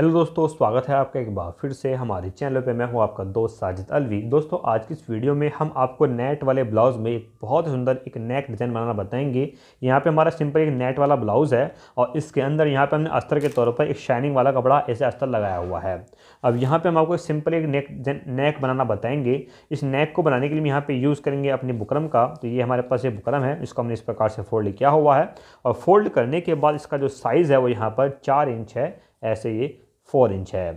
hello दोस्तों स्वागत है आपका एक बार फिर से हमारे चैनल पे मैं हूँ आपका दोस्त साजिद अलवी दोस्तों आज की इस वीडियो में हम आपको नेट वाले ब्लाउज़ में एक बहुत सुंदर एक नेक डिज़ाइन बनाना बताएंगे यहाँ पे हमारा सिंपल एक नेट वाला ब्लाउज़ है और इसके अंदर यहाँ पे हमने अस्तर के तौर पर एक शाइनिंग वाला कपड़ा ऐसे अस्तर लगाया हुआ है अब यहाँ पर हम आपको सिंपल एक नेक नेक बनाना बताएंगे इस नेक को बनाने के लिए यहाँ पर यूज़ करेंगे अपने बुकरम का तो ये हमारे पास ये बुकरम है इसको हमने इस प्रकार से फोल्ड किया हुआ है और फोल्ड करने के बाद इसका जो साइज़ है वो यहाँ पर चार इंच है ऐसे ये फोर इंच है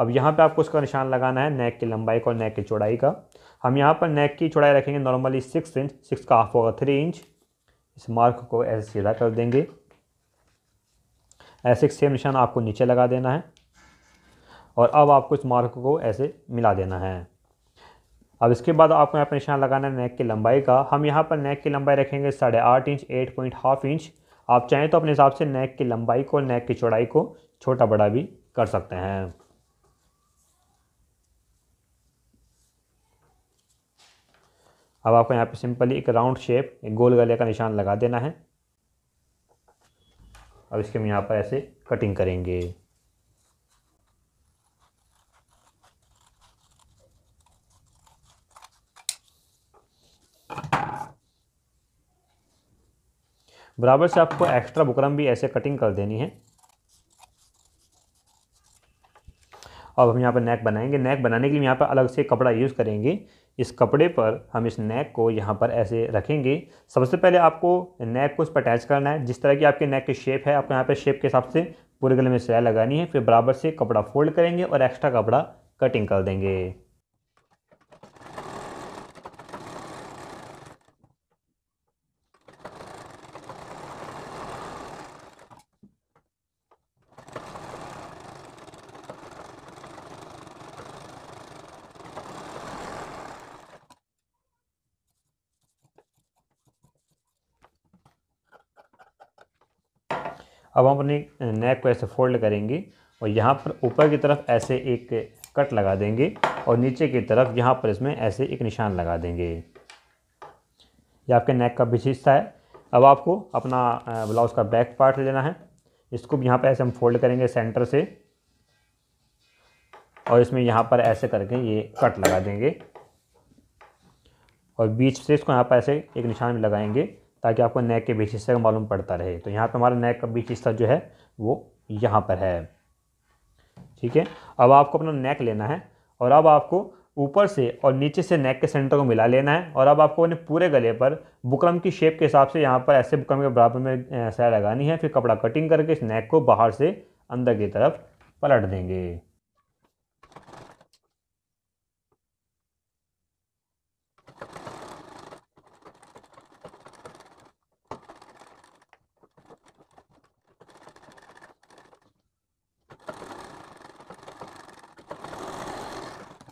अब यहाँ पे आपको उसका निशान लगाना है नेक की लंबाई का और नेक की चौड़ाई का हम यहाँ पर नेक की चौड़ाई रखेंगे नॉर्मली सिक्स इंच सिक्स का हाफ होगा थ्री इंच इस मार्क को ऐसे सीधा कर देंगे ऐसे सेम निशान आपको नीचे लगा देना है और अब आपको इस मार्क को ऐसे मिला देना है अब इसके बाद आपको यहाँ पर निशान लगाना है नेक की लंबाई का हम यहाँ पर नेक की लंबाई रखेंगे साढ़े आठ inch eight point half inch आप चाहें तो अपने हिसाब से नेक की लंबाई को नेक की चौड़ाई को छोटा बड़ा भी कर सकते हैं अब आपको यहाँ पे सिंपली एक राउंड शेप एक गोल गले का निशान लगा देना है अब इसके हम यहाँ पर ऐसे कटिंग करेंगे बराबर से आपको एक्स्ट्रा बुकरम भी ऐसे कटिंग कर देनी है अब हम यहाँ पर नेक बनाएंगे नेक बनाने के लिए यहाँ पर अलग से कपड़ा यूज़ करेंगे इस कपड़े पर हम इस नेक को यहाँ पर ऐसे रखेंगे सबसे पहले आपको नेक को इस पर अटैच करना है जिस तरह की आपके नेक की शेप है आपको यहाँ पर शेप के हिसाब से पूरे गले में सिलाई लगानी है फिर बराबर से कपड़ा फोल्ड करेंगे और एक्स्ट्रा कपड़ा कटिंग कर देंगे अब हम अपनी नेक को ऐसे फोल्ड करेंगे और यहाँ पर ऊपर की तरफ ऐसे एक कट लगा देंगे और नीचे की तरफ यहाँ पर इसमें ऐसे एक निशान लगा देंगे ये आपके नेक का बीच हिस्सा है अब आपको अपना ब्लाउज़ का बैक पार्ट लेना है इसको भी यहाँ पर ऐसे हम फोल्ड करेंगे सेंटर से और इसमें यहाँ पर ऐसे करके ये कट लगा देंगे और बीच से इसको यहाँ पर ऐसे एक निशान में लगाएंगे ताकि आपको नेक के बीच हिस्से का मालूम पड़ता रहे तो यहाँ पर हमारा नेक का बीच हिस्सा जो है वो यहाँ पर है ठीक है अब आपको अपना नेक लेना है और अब आपको ऊपर से और नीचे से नेक के सेंटर को मिला लेना है और अब आपको अपने पूरे गले पर बुकरम की शेप के हिसाब से यहाँ पर ऐसे बुकरम के बराबर में सह लगानी है फिर कपड़ा कटिंग करके इस नेक को बाहर से अंदर की तरफ पलट देंगे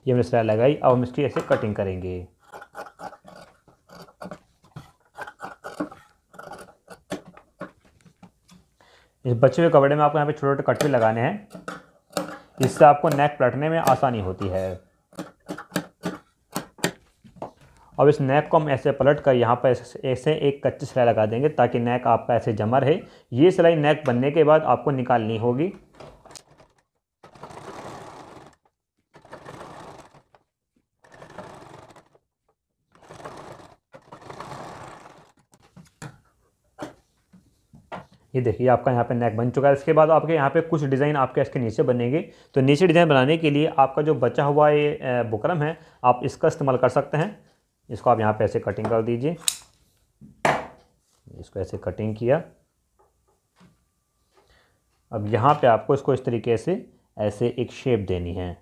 ये हमने सिलाई लगाई अब हम इसकी ऐसे कटिंग करेंगे इस बचे हुए कपड़े में आपको यहाँ पे छोटे छोटे कट भी लगाने हैं इससे आपको नेक पलटने में आसानी होती है अब इस नेक को हम ऐसे पलट कर यहाँ पर ऐसे एक कच्ची सिलाई लगा देंगे ताकि नेक आपका ऐसे जमा रहे ये सिलाई नेक बनने के बाद आपको निकालनी होगी ये देखिए आपका यहाँ पे नेक बन चुका है इसके बाद आपके यहाँ पे कुछ डिज़ाइन आपके इसके नीचे बनेंगे तो नीचे डिज़ाइन बनाने के लिए आपका जो बचा हुआ ये बुकरम है आप इसका इस्तेमाल कर सकते हैं इसको आप यहाँ पे ऐसे कटिंग कर दीजिए इसको ऐसे कटिंग किया अब यहाँ पे आपको इसको इस तरीके से ऐसे एक शेप देनी है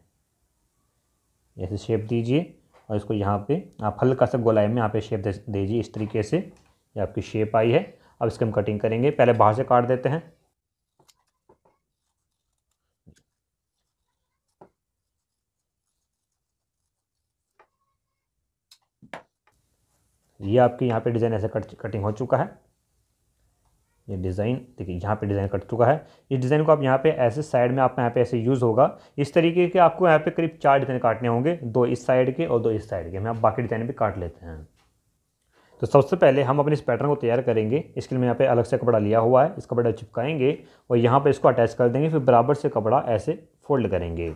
ऐसे शेप दीजिए और इसको यहाँ पे आप हल्का सा गोलाई में यहाँ पे शेप दीजिए इस तरीके से ये आपकी शेप आई है अब इसकी हम कटिंग करेंगे पहले बाहर से काट देते हैं ये आपकी यहाँ पे डिज़ाइन ऐसे कट कटिंग हो चुका है ये डिज़ाइन देखिए यहाँ पे डिज़ाइन कट चुका है इस डिज़ाइन को आप यहाँ पे ऐसे साइड में आपका यहाँ पे ऐसे यूज़ होगा इस तरीके के आपको यहाँ पे करीब चार डिज़ाइन काटने होंगे दो इस साइड के और दो इस साइड के मैं आप बाकी डिज़ाइन भी काट लेते हैं तो सबसे पहले हम अपने इस पैटर्न को तैयार करेंगे इसके लिए मैं यहाँ पे अलग से कपड़ा लिया हुआ है इस कपड़ा चिपकाएंगे और यहाँ पे इसको अटैच कर देंगे फिर बराबर से कपड़ा ऐसे फोल्ड करेंगे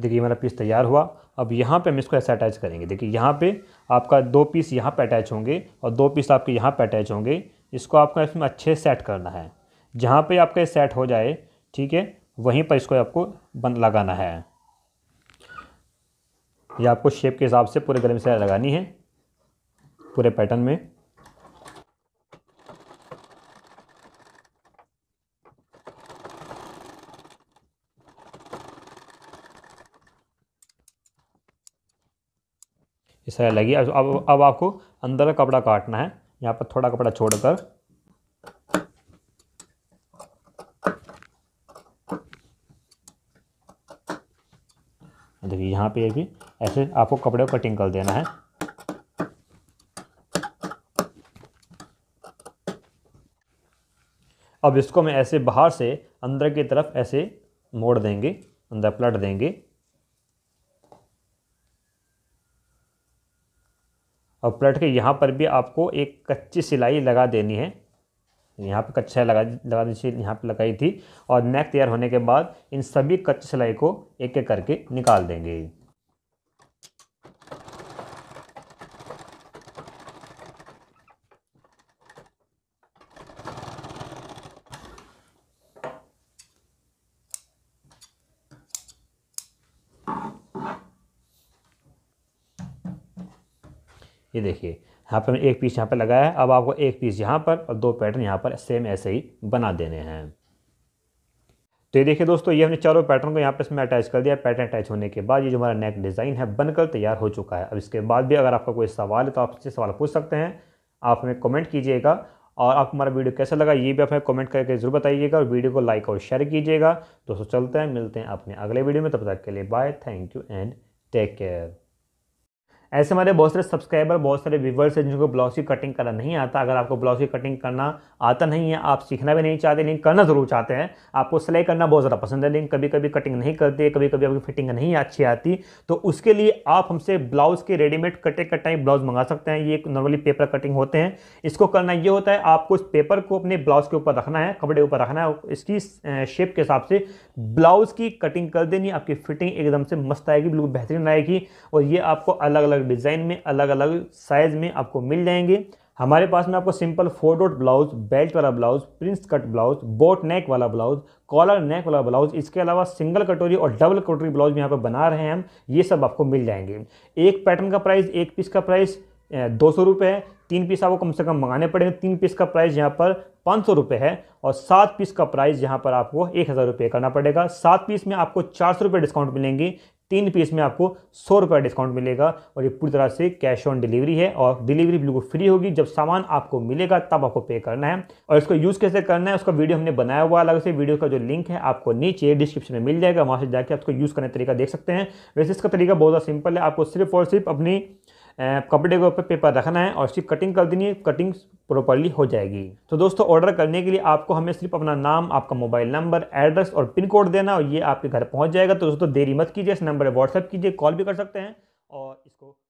देखिए हमारा पीस तैयार हुआ अब यहाँ पे हम इसको ऐसे अटैच करेंगे देखिए यहाँ पे आपका दो पीस यहाँ पे अटैच होंगे और दो पीस आपके यहाँ पे अटैच होंगे इसको आपको इसमें अच्छे सेट करना है जहाँ पे आपका सेट हो जाए ठीक है वहीं पर इसको आपको बंद लगाना है ये आपको शेप के हिसाब से पूरे गले में सिलाई लगानी है पूरे पैटर्न में इस तरह लगी अब अब अब आपको अंदर का कपड़ा काटना है यहाँ पर थोड़ा कपड़ा छोड़कर देखिए यहाँ पे भी ऐसे आपको कपड़े को कटिंग कर देना है अब इसको हम ऐसे बाहर से अंदर की तरफ ऐसे मोड़ देंगे अंदर पलट देंगे और पलट के यहाँ पर भी आपको एक कच्ची सिलाई लगा देनी है यहाँ पे कच्चा लगा लगा दी यहाँ पे लगाई थी और नेक तैयार होने के बाद इन सभी कच्ची सिलाई को एक एक करके निकाल देंगे ये देखिए यहाँ पर एक पीस यहाँ पर लगाया है अब आपको एक पीस यहाँ पर और दो पैटर्न यहाँ पर सेम ऐसे ही बना देने हैं तो ये देखिए दोस्तों ये हमने चारों पैटर्न को यहाँ पर इसमें अटैच कर दिया पैटर्न अटैच होने के बाद ये जो हमारा नेक डिज़ाइन है बनकर तैयार हो चुका है अब इसके बाद भी अगर आपका कोई सवाल है तो आप इससे सवाल पूछ सकते हैं आप हमें कमेंट कीजिएगा और आपको हमारा वीडियो कैसा लगा ये भी आप हमें कमेंट करके जरूर बताइएगा और वीडियो को लाइक और शेयर कीजिएगा दोस्तों चलते हैं मिलते हैं अपने अगले वीडियो में तब तक के लिए bye thank you and take care ऐसे हमारे बहुत सारे सब्सक्राइबर बहुत सारे व्यूवर्स हैं जिनको ब्लाउज की कटिंग करना नहीं आता अगर आपको ब्लाउज की कटिंग करना आता नहीं है आप सीखना भी नहीं चाहते लेकिन करना ज़रूर चाहते हैं आपको सिलाई करना बहुत ज़्यादा पसंद है लेकिन कभी कभी कटिंग नहीं करते कभी कभी आपकी फिटिंग नहीं अच्छी आती तो उसके लिए आप हमसे ब्लाउज के रेडीमेड कटे कटाई ब्लाउज मंगा सकते हैं ये नॉर्मली पेपर कटिंग होते हैं इसको करना ये होता है आपको इस पेपर को अपने ब्लाउज के ऊपर रखना है कपड़े ऊपर रखना है इसकी शेप के हिसाब से ब्लाउज की कटिंग कर देनी आपकी फिटिंग एकदम से मस्त आएगी बिल्कुल बेहतरीन आएगी और ये आपको अलग अलग डिज़ाइन में अलग अलग साइज़ में आपको मिल जाएंगे हमारे पास में आपको simple four dot blouse belt वाला blouse prince cut blouse boat neck वाला ब्लाउज कॉलर नेक वाला ब्लाउज इसके अलावा सिंगल कटोरी और डबल कटोरी ब्लाउज यहाँ पर बना रहे हैं हम ये सब आपको मिल जाएंगे एक पैटर्न का प्राइस एक पीस का प्राइस दो सौ रुपये है तीन पीस आपको कम से कम मंगाने पड़ेंगे तीन पीस का प्राइस यहाँ पर पाँच सौ रुपये है और सात पीस का प्राइस यहाँ पर आपको एक हज़ार रुपये करना पड़ेगा सात पीस में आपको चार सौ रुपये डिस्काउंट मिलेंगे तीन पीस में आपको सौ रुपये डिस्काउंट मिलेगा और ये पूरी तरह से कैश ऑन डिलीवरी है और डिलीवरी बिल्कुल फ्री होगी जब सामान आपको मिलेगा तब आपको पे करना है और इसको यूज़ कैसे करना है उसका वीडियो हमने बनाया हुआ अलग से वीडियो का जो लिंक है आपको नीचे डिस्क्रिप्शन में मिल जाएगा वहाँ से जाकर आपको यूज़ करने का तरीका देख सकते हैं वैसे इसका तरीका बहुत ज़्यादा सिंपल है आपको सिर्फ और सिर्फ अपनी कपड़े के ऊपर पेपर रखना है और सिर्फ कटिंग कर देनी है कटिंग प्रॉपरली हो जाएगी तो दोस्तों ऑर्डर करने के लिए आपको हमें सिर्फ अपना नाम आपका मोबाइल नंबर एड्रेस और पिन कोड देना और ये आपके घर पहुँच जाएगा तो दोस्तों देरी मत कीजिए इस नंबर पर व्हाट्सअप कीजिए कॉल भी कर सकते हैं और इसको